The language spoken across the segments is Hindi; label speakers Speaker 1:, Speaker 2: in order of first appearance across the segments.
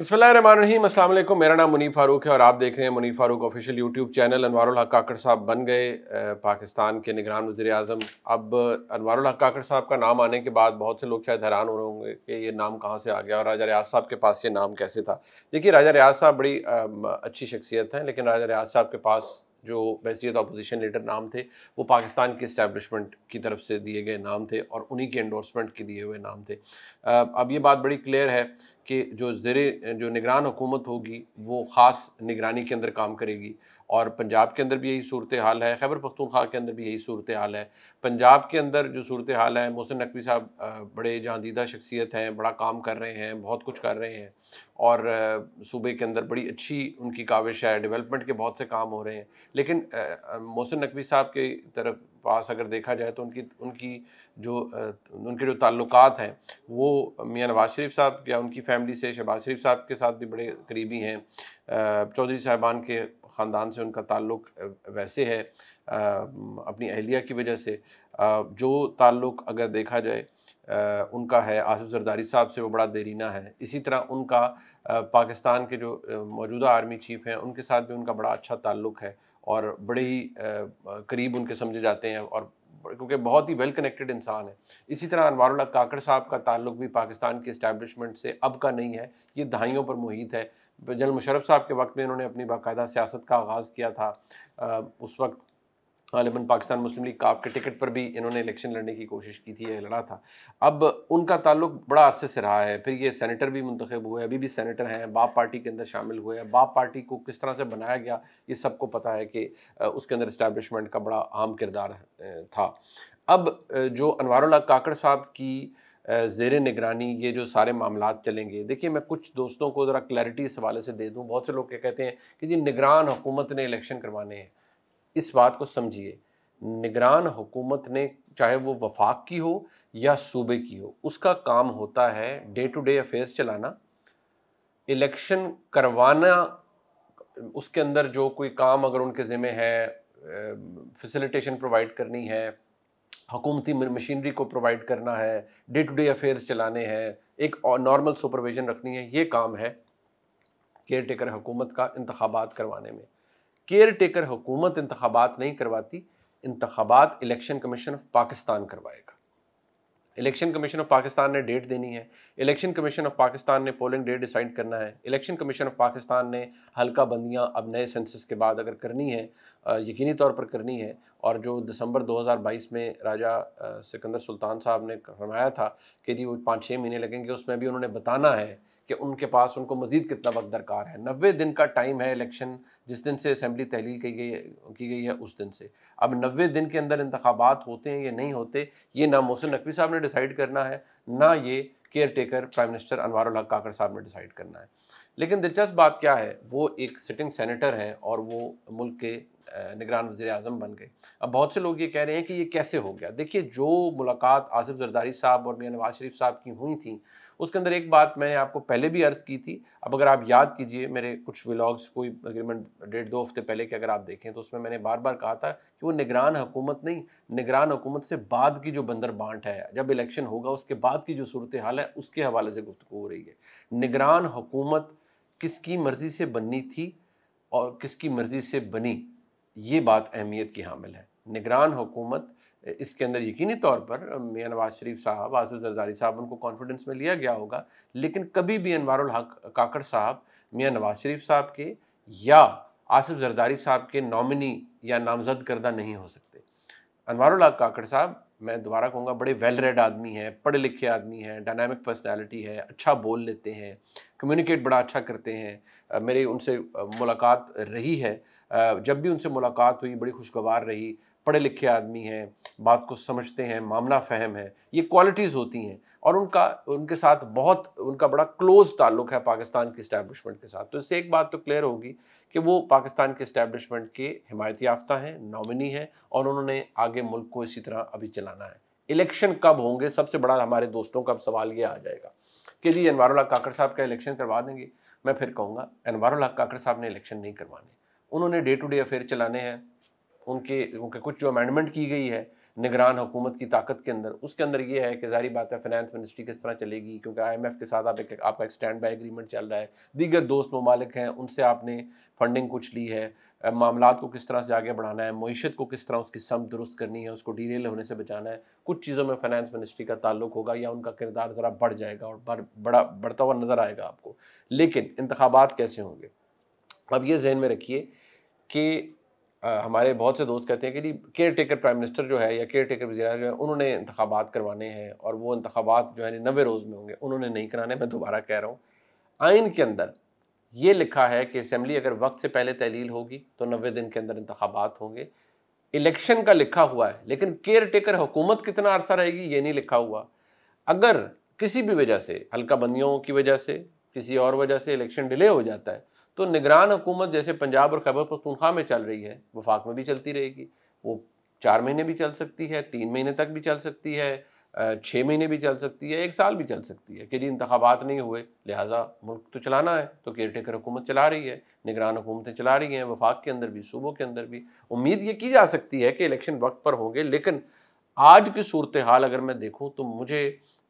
Speaker 1: बसमीम अल्लाम मेरा नाम मुनी फ़ारूक है और आप देख रहे हैं Muni Farooq official YouTube channel Anwar Kakar साहब बन गए पाकिस्तान के निगरान वज़ी अजम अब अनवर काकड़ साहब का नाम आने के बाद बहुत से लोग शायद हैरान हो रहे होंगे कि ये नाम कहाँ से आ गया और राजा रियाज साहब के पास ये नाम कैसे था देखिए राजा रियाज साहब बड़ी अच्छी शख्सियत हैं लेकिन राजा रियाज साहब के पास जो बैसीत अपोजिशन लीडर नाम थे वो पाकिस्तान के इस्टेबलिशमेंट की तरफ से दिए गए नाम थे और उन्हीं के एंडोर्समेंट के दिए हुए नाम थे अब ये बात बड़ी क्लियर है कि जो ज़र जो निगरान हुकूमत होगी वो ख़ास निगरानी के अंदर काम करेगी और पंजाब के अंदर भी यही सूरत हाल है खैबर पख्तूनख्वा के अंदर भी यही सूरत हाल है पंजाब के अंदर जो सूरत हाल है मोहसिन नकवी साहब बड़े जहाँदीदा शख्सियत हैं बड़ा काम कर रहे हैं बहुत कुछ कर रहे हैं और सूबे के अंदर बड़ी अच्छी उनकी काविश है डेवलपमेंट के बहुत से काम हो रहे हैं लेकिन मोहसिन नकवी साहब की तरफ पास अगर देखा जाए तो उनकी उनकी जो उनके जो ताल्लुक हैं वो मियाँ नवाज शरीफ साहब या उनकी फैमिली से शहबाज शरीफ साहब के साथ भी बड़े करीबी हैं चौधरी साहबान के ख़ानदान से उनका ताल्लुक वैसे है अपनी अहलिया की वजह से जो ताल्लुक अगर देखा जाए उनका है आसिफ जरदारी साहब से वो बड़ा देरीना है इसी तरह उनका पाकिस्तान के जो मौजूदा आर्मी चीफ़ हैं उनके साथ भी उनका बड़ा अच्छा ताल्लुक है और बड़े ही करीब उनके समझे जाते हैं और क्योंकि बहुत ही वेल कनेक्टेड इंसान है इसी तरह अनवारुल्ला काकड़ साहब का ताल्लुक भी पाकिस्तान के इस्टेबलिशमेंट से अब का नहीं है ये दहाइयों पर मुहित है जनरल मुशरफ साहब के वक्त में इन्होंने अपनी बाकायदा सियासत का आगाज़ किया था उस वक्त गालिबा पाकिस्तान मुस्लिम लीग काफ के टिकट पर भी इन्होंने इलेक्शन लड़ने की कोशिश की थी या लड़ा था अब उनका ताल्लुक बड़ा अरसे से रहा है फिर ये सैनिटर भी मंतखब हुए अभी भी सैनिटर हैं बाप पार्टी के अंदर शामिल हुए हैं बाप पार्टी को किस तरह से बनाया गया ये सबको पता है कि उसके अंदर इस्टेबलिशमेंट का बड़ा अहम किरदार था अब जो अनवारुल्ला काकड़ साहब की जेर निगरानी ये जो सारे मामला चलेंगे देखिए मैं कुछ दोस्तों को ज़रा क्लैरिटी इस हवाले से दे दूँ बहुत से लोग क्या कहते हैं कि जी निगरान हुकूमत ने इलेक्शन करवाने हैं इस बात को समझिए निगरान हुकूमत ने चाहे वो वफाक की हो या सूबे की हो उसका काम होता है डे टू डे अफेयर्स चलाना इलेक्शन करवाना उसके अंदर जो कोई काम अगर उनके ज़िम्मे है फैसिलिटेशन प्रोवाइड करनी है हकूमती मशीनरी को प्रोवाइड करना है डे टू डे अफेयर्स चलाने हैं एक नॉर्मल सुपरविजन रखनी है ये काम है केयर टेकर हुकूमत का इंतबात करवाने में केयर टेकर हुकूमत इंतबात नहीं करवाती इंतबात इलेक्शन कमीशन ऑफ पाकिस्तान करवाएगा इलेक्शन कमीशन ऑफ पाकिस्तान ने डेट देनी है इलेक्शन कमीशन ऑफ पाकिस्तान ने पोलिंग डेट डिसाइड करना है इलेक्शन कमीशन ऑफ पाकिस्तान ने हल्का बंदियाँ अब नए सेंसस के बाद अगर करनी है यकीनी तौर पर करनी है और जो दिसंबर 2022 में राजा सिकंदर सुल्तान साहब ने फरमाया था कि जी वो पाँच छः महीने लगेंगे उसमें भी उन्होंने बताना है कि उनके पास उनको मज़ीद कितना वक्त दरकार है नबे दिन का टाइम है इलेक्शन जिस दिन से असम्बली तहलील की गई की गई है उस दिन से अब नबे दिन के अंदर इंतबात होते हैं या नहीं होते ये ना मोहसिन नकवी साहब ने डिसाइड करना है ना ये caretaker prime minister Anwar Haq Kakar साहब ने डिसाइड करना है लेकिन दिलचस्प बात क्या है वो एक सिटिंग सेनेटर हैं और वो मुल्क के निगरान वजे अजम बन गए अब बहुत से लोग ये कह रहे हैं कि ये कैसे हो गया देखिए जो मुलाकात आसिफ जरदारी साहब और मियाँ नवाज शरीफ साहब की हुई थी उसके अंदर एक बात मैंने आपको पहले भी अर्ज़ की थी अब अगर आप याद कीजिए मेरे कुछ व्लॉग्स कोई अग्रीमेंट डेढ़ दो हफ्ते पहले के अगर आप देखें तो उसमें मैंने बार बार कहा था कि वो निगरान हुकूमत नहीं निगरान हुकूमत से बाद की जो बंदर बांट है जब इलेक्शन होगा उसके बाद की जो सूरत हाल है उसके हवाले से गुफ्तु हो रही है निगरान हुकूमत किसकी मर्ज़ी से बननी थी और किसकी मर्ज़ी से बनी ये बात अहमियत की हामिल है निगरान हुकूमत इसके अंदर यकीनी तौर पर मियाँ नवाज शरीफ साहब आसिफ जरदारी साहब उनको कॉन्फिडेंस में लिया गया होगा लेकिन कभी भी अनवारुल हक काकड़ साहब मियाँ नवाज शरीफ साहब के या आसिफ जरदारी साहब के नॉमिनी या नामजद करदा नहीं हो सकते अनवारुल हक काकड़ साहब मैं दोबारा कहूँगा बड़े वेल रेड आदमी हैं पढ़े लिखे आदमी हैं डायनामिक पर्सनैलिटी है अच्छा बोल लेते हैं कम्युनिकेट बड़ा अच्छा करते हैं मेरी उनसे मुलाकात रही है जब भी उनसे मुलाकात हुई बड़ी खुशगवार रही पढ़े लिखे आदमी हैं बात को समझते हैं मामला फहम है ये क्वालिटीज़ होती हैं और उनका उनके साथ बहुत उनका बड़ा क्लोज ताल्लुक है पाकिस्तान के इस्टेब्लिशमेंट के साथ तो इससे एक बात तो क्लियर होगी कि वो पाकिस्तान के इस्टेब्लिशमेंट के हिमायत याफ्ता हैं नॉमिनी हैं और उन्होंने आगे मुल्क को इसी तरह अभी चलाना है इलेक्शन कब होंगे सबसे बड़ा हमारे दोस्तों का सवाल ये आ जाएगा कि जी अनवारोला काकड़ साहब का इलेक्शन करवा देंगे मैं फिर कहूँगा अनवारोला काकड़ साहब ने इलेक्शन नहीं करवाने उन्होंने डे टू डे अफेयर चलाने हैं उनके उनके कुछ जो अमेंडमेंट की गई है निगरान हुकूमत की ताकत के अंदर उसके अंदर ये है कि जारी बात है फाइनेंस मिनिस्ट्री किस तरह चलेगी क्योंकि आईएमएफ के साथ आप एक, आपका एक स्टैंड बाई एग्रीमेंट चल रहा है दीगर दोस्त ममालिक हैं उनसे आपने फंडिंग कुछ ली है मामला को किस तरह से आगे बढ़ाना है मीशत को किस तरह उसकी सम दुरुस्त करनी है उसको डीरेल होने से बचाना है कुछ चीज़ों में फाइनेंस मिनिस्ट्री का ताल्लुक होगा या उनका किरदार ज़रा बढ़ जाएगा और बड़ा बढ़ता हुआ नज़र आएगा आपको लेकिन इंतबात कैसे होंगे अब ये जहन में रखिए कि हमारे बहुत से दोस्त कहते हैं कि जी केयर टेकर प्राइम मिनिस्टर जो है या केयर टेकर वजी जो है उन्होंने इंतबात करवाने हैं और वो इंतबात जो है नबे रोज़ में होंगे उन्होंने नहीं कराने मैं दोबारा कह रहा हूँ आइन के अंदर ये लिखा है कि असम्बली अगर वक्त से पहले तहलील होगी तो नबे दिन के अंदर इंतबात होंगे इलेक्शन का लिखा हुआ है लेकिन केयर टेकर हुकूमत कितना अरसा रहेगी ये नहीं लिखा हुआ अगर किसी भी वजह से हल्का बंदियों की वजह से किसी और वजह से इलेक्शन डिले हो जाता है तो निगरान हुकूमत जैसे पंजाब और खैबर पख्तूनख्वा में चल रही है वफाक में भी चलती रहेगी वो चार महीने भी चल सकती है तीन महीने तक भी चल सकती है छः महीने भी चल सकती है एक साल भी चल सकती है कि जी इंतबात नहीं हुए लिहाजा मुल्क तो चलाना है तो केयर टेकर हुकूमत चला रही है निगरान हुकूमतें चला रही हैं वफाक के अंदर भी सूबों के अंदर भी उम्मीद ये की जा सकती है कि इलेक्शन वक्त पर होंगे लेकिन आज की सूरत हाल अगर मैं देखूँ तो मुझे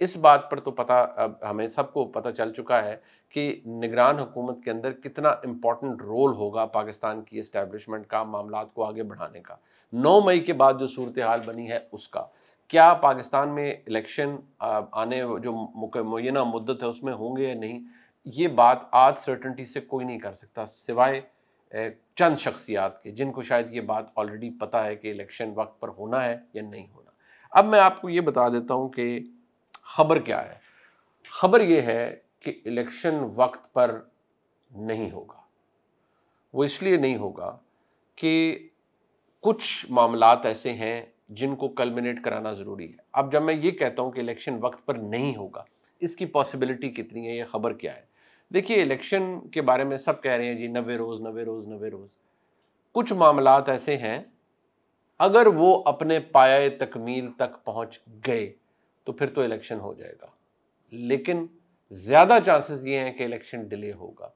Speaker 1: इस बात पर तो पता अब हमें सबको पता चल चुका है कि निगरान हुकूमत के अंदर कितना इम्पॉर्टेंट रोल होगा पाकिस्तान की इस्टेबलिशमेंट का मामला को आगे बढ़ाने का नौ मई के बाद जो सूरत हाल बनी है उसका क्या पाकिस्तान में इलेक्शन आने जो मुना मुद्दत है उसमें होंगे या नहीं ये बात आज सर्टनटी से कोई नहीं कर सकता सिवाय चंद शख्सियात के जिनको शायद ये बात ऑलरेडी पता है कि इलेक्शन वक्त पर होना है या नहीं होना अब मैं आपको ये बता देता हूँ कि खबर क्या है खबर यह है कि इलेक्शन वक्त पर नहीं होगा वो इसलिए नहीं होगा कि कुछ मामला ऐसे हैं जिनको कलमिनेट कराना ज़रूरी है अब जब मैं ये कहता हूँ कि इलेक्शन वक्त पर नहीं होगा इसकी पॉसिबिलिटी कितनी है यह खबर क्या है देखिए इलेक्शन के बारे में सब कह रहे हैं जी नवे रोज़ नवे रोज़ नवे रोज़ कुछ मामला ऐसे हैं अगर वो अपने पाए तकमील तक पहुँच गए तो फिर तो इलेक्शन हो जाएगा लेकिन ज़्यादा चांसेस ये हैं कि इलेक्शन डिले होगा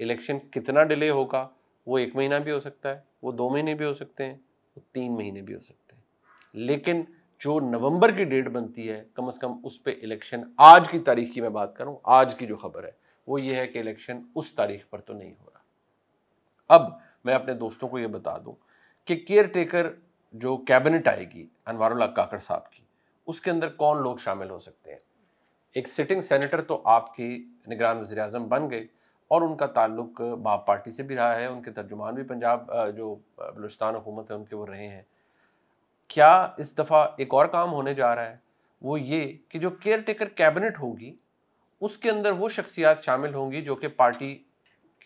Speaker 1: इलेक्शन कितना डिले होगा वो एक महीना भी हो सकता है वो दो महीने भी हो सकते हैं वो तीन महीने भी हो सकते हैं लेकिन जो नवंबर की डेट बनती है कम अज़ कम उस पर इलेक्शन आज की तारीख की मैं बात करूँ आज की जो खबर है वो ये है कि इलेक्शन उस तारीख पर तो नहीं हो रहा अब मैं अपने दोस्तों को ये बता दूँ कि केयर टेकर जो कैबिनेट आएगी अनवारुल्ला काकड़ साहब की उसके अंदर कौन लोग शामिल हो सकते हैं एक सिटिंग सेनेटर तो आपकी निगरान वजी अजम बन गए और उनका ताल्लुक बाप पार्टी से भी रहा है उनके तर्जुमान भी पंजाब जो बलुस्तान हुकूमत है उनके वो रहे हैं क्या इस दफ़ा एक और काम होने जा रहा है वो ये कि जो केयर टेकर कैबिनेट होगी उसके अंदर वो शख्सियात शामिल होंगी जो कि पार्टी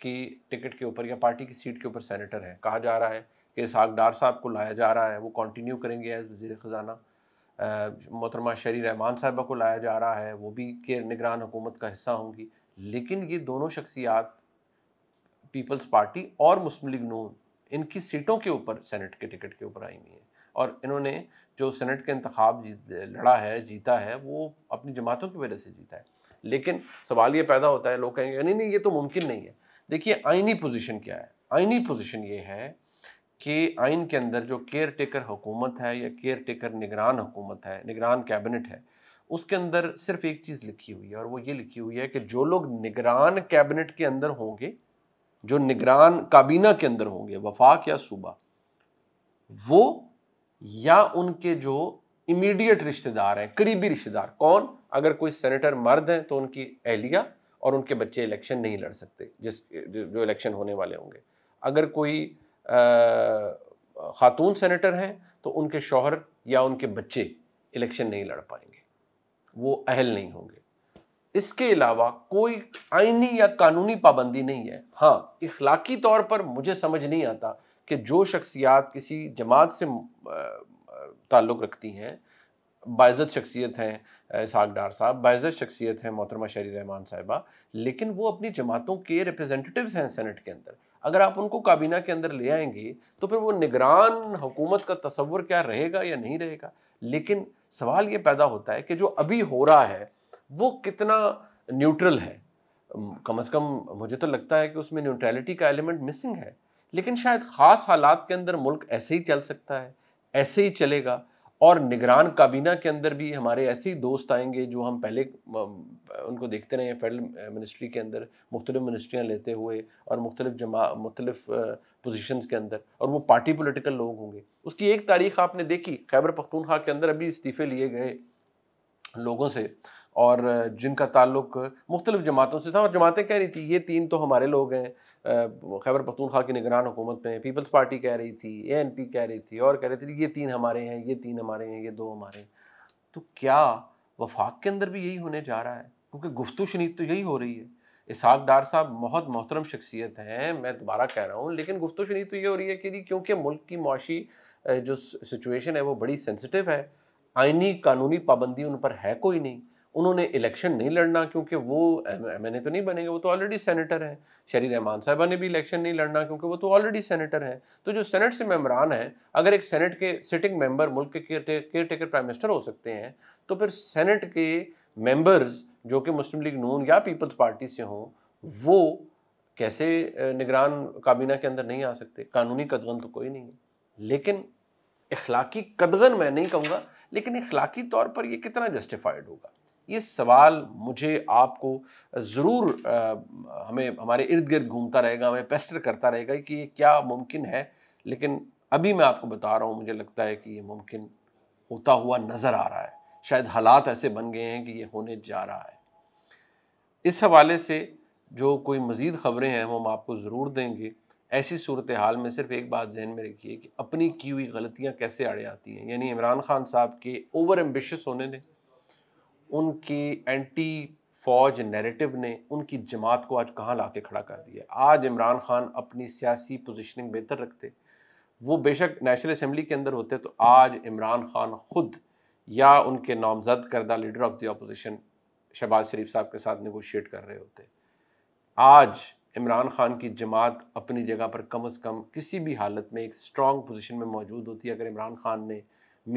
Speaker 1: की टिकट के ऊपर या पार्टी की सीट के ऊपर सेनेटर हैं कहा जा रहा है कि इसहाक डार साहब को लाया जा रहा है वो कंटिन्यू करेंगे एज वजी ख़जाना मोहतरमा शरी रहमान साहबा को लाया जा रहा है वो भी के निगरान हुकूमत का हिस्सा होंगी लेकिन ये दोनों शख्सियात पीपल्स पार्टी और मुस्लिम लीग नून इनकी सीटों के ऊपर सेनेट के टिकट के ऊपर आई हुई हैं और इन्होंने जो सेनेट के इंतखब लड़ा है जीता है वो अपनी जमातों की वजह से जीता है लेकिन सवाल ये पैदा होता है लोग कहेंगे नहीं नहीं ये तो मुमकिन नहीं है देखिए आइनी पोजीशन क्या है आइनी पोजीशन ये है के आइन के अंदर जो केयर टेकर हुकूमत है या केयर टेकर निगरान हुकूमत है निगरान कैबिनेट है उसके अंदर सिर्फ एक चीज़ लिखी हुई है और वो ये लिखी हुई है कि जो लोग निगरान कैबिनेट के अंदर होंगे जो निगरान काबीना के अंदर होंगे वफाक या सूबा वो या उनके जो इमीडिएट रिश्तेदार हैं करीबी रिश्तेदार कौन अगर कोई सेनेटर मर्द हैं तो उनकी एहलिया और उनके बच्चे इलेक्शन नहीं लड़ सकते जिस जो इलेक्शन होने वाले होंगे अगर कोई ख़ातून सेनेटर हैं तो उनके शोहर या उनके बच्चे इलेक्शन नहीं लड़ पाएंगे वो अहल नहीं होंगे इसके अलावा कोई आइनी या कानूनी पाबंदी नहीं है हाँ इखलाकी तौर पर मुझे समझ नहीं आता कि जो शख्सियात किसी जमात से ताल्लुक़ रखती हैं बाज़त शख्सियत हैं इसहाक डार साहब बाज़त शख्सियत हैं मोहतरमा शरी रहमान साहिबा लेकिन वो अपनी जमातों के रिप्रेजेंटेटिव्स हैं सेनेट के अंदर अगर आप उनको काबीना के अंदर ले आएंगे तो फिर वो निगरान हुकूमत का तस्वुर क्या रहेगा या नहीं रहेगा लेकिन सवाल ये पैदा होता है कि जो अभी हो रहा है वो कितना न्यूट्रल है कम अज़ कम मुझे तो लगता है कि उसमें न्यूट्रलिटी का एलिमेंट मिसिंग है लेकिन शायद ख़ास हालात के अंदर मुल्क ऐसे ही चल सकता है ऐसे ही चलेगा और निगरान काबीना के अंदर भी हमारे ऐसे ही दोस्त आएंगे जो हम पहले उनको देखते रहे फेडरल मिनिस्ट्री के अंदर मुख्तलिफ मिनिस्ट्रियाँ लेते हुए और मुख्तलिफ जमा मुख्तलिफ पोजिशन के अंदर और वो पार्टी पोलिटिकल लोग होंगे उसकी एक तारीख आपने देखी खैबर पख्तूनखा के अंदर अभी इस्तीफ़े लिए गए लोगों से और जिनका ताल्लुक मुख्तलि जमातों से था और जमातें कह रही थी ये तीन तो हमारे लोग हैं खैबर पखतूनखा की निगरान हुकूमत में पीपल्स पार्टी कह रही थी ए एन पी कह रही थी और कह रही थी ये तीन हमारे हैं ये तीन हमारे हैं ये दो हमारे हैं तो क्या वफाक के अंदर भी यही होने जा रहा है क्योंकि गुफ्तु शनीद तो यही हो रही है इसहाक डार साहब बहुत मोहतरम शख्सियत हैं मैं दोबारा कह रहा हूँ लेकिन गुफ्तु शनीद तो ये हो रही है कि क्योंकि मुल्क की मुशी जो सिचुएशन है वो बड़ी सेंसिटिव है आइनी कानूनी पाबंदी उन पर है कोई नहीं उन्होंने इलेक्शन नहीं लड़ना क्योंकि वो एम तो नहीं बनेंगे वो तो ऑलरेडी सेनेटर हैं शरी रहमान साहबा ने भी इलेक्शन नहीं लड़ना क्योंकि वो तो ऑलरेडी सेनेटर हैं तो जो सेनेट से मेम्बरान हैं अगर एक सेनेट के सिटिंग मेंबर मुल्क के केयर टेकर प्राइम मिनिस्टर हो सकते हैं तो फिर सेनेट के मेम्बर्स जो कि मुस्लिम लीग नून या पीपल्स पार्टी से हों वो कैसे निगरान काबीना के अंदर नहीं आ सकते कानूनी कदगन तो कोई नहीं है लेकिन इखलाकी कदगन मैं नहीं कहूँगा लेकिन इखलाकी तौर पर यह कितना जस्टिफाइड होगा ये सवाल मुझे आपको ज़रूर हमें हमारे इर्द गिर्द घूमता रहेगा हमें पेस्टर करता रहेगा कि ये क्या मुमकिन है लेकिन अभी मैं आपको बता रहा हूँ मुझे लगता है कि ये मुमकिन होता हुआ नज़र आ रहा है शायद हालात ऐसे बन गए हैं कि ये होने जा रहा है इस हवाले से जो कोई मज़ीद ख़बरें हैं वो हम आपको ज़रूर देंगे ऐसी सूरत हाल में सिर्फ एक बात जहन में रखिए कि अपनी की हुई गलतियाँ कैसे आड़े आती हैं यानी इमरान खान साहब के ओवर एम्बिशस होने ने उनके एंटी फौज नैरेटिव ने उनकी जमात को आज कहाँ ला के खड़ा कर दिया आज इमरान खान अपनी सियासी पोजिशनिंग बेहतर रखते वो बेशक नेशनल असम्बली के अंदर होते तो आज इमरान खान खुद या उनके नामजद करदा leader of the opposition Shahbaz Sharif साहब के साथ नगोशिएट कर रहे होते आज इमरान खान की जमात अपनी जगह पर कम अज़ कम किसी भी हालत में एक स्ट्रॉन्ग पोजिशन में मौजूद होती है अगर इमरान खान ने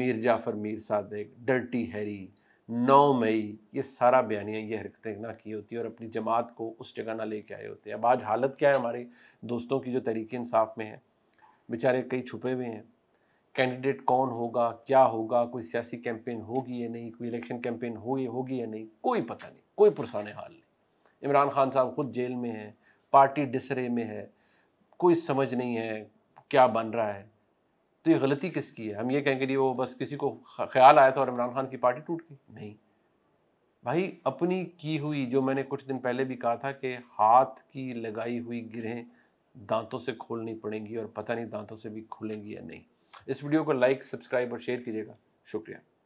Speaker 1: मीर जाफ़र मीर सादक डर्टी हैरी नौ मई ये सारा बयानिया ये हरकतें ना की होती और अपनी जमात को उस जगह ना लेके आए होते अब आज हालत क्या है हमारे दोस्तों की जो तरीके इंसाफ में है बेचारे कई छुपे हुए हैं कैंडिडेट कौन होगा क्या होगा कोई सियासी कैंपेन होगी या नहीं कोई इलेक्शन कैंपेन होगी होगी या नहीं कोई पता नहीं कोई पुरसान हाल नहीं इमरान खान साहब खुद जेल में हैं पार्टी डिसरे में है कोई समझ नहीं है क्या बन रहा है तो ये गलती किसकी है हम ये कहेंगे जी वो बस किसी को ख्याल आया था और इमरान खान की पार्टी टूट गई नहीं भाई अपनी की हुई जो मैंने कुछ दिन पहले भी कहा था कि हाथ की लगाई हुई गिरहें दांतों से खोलनी पड़ेंगी और पता नहीं दांतों से भी खुलेंगी या नहीं इस वीडियो को लाइक सब्सक्राइब और शेयर कीजिएगा शुक्रिया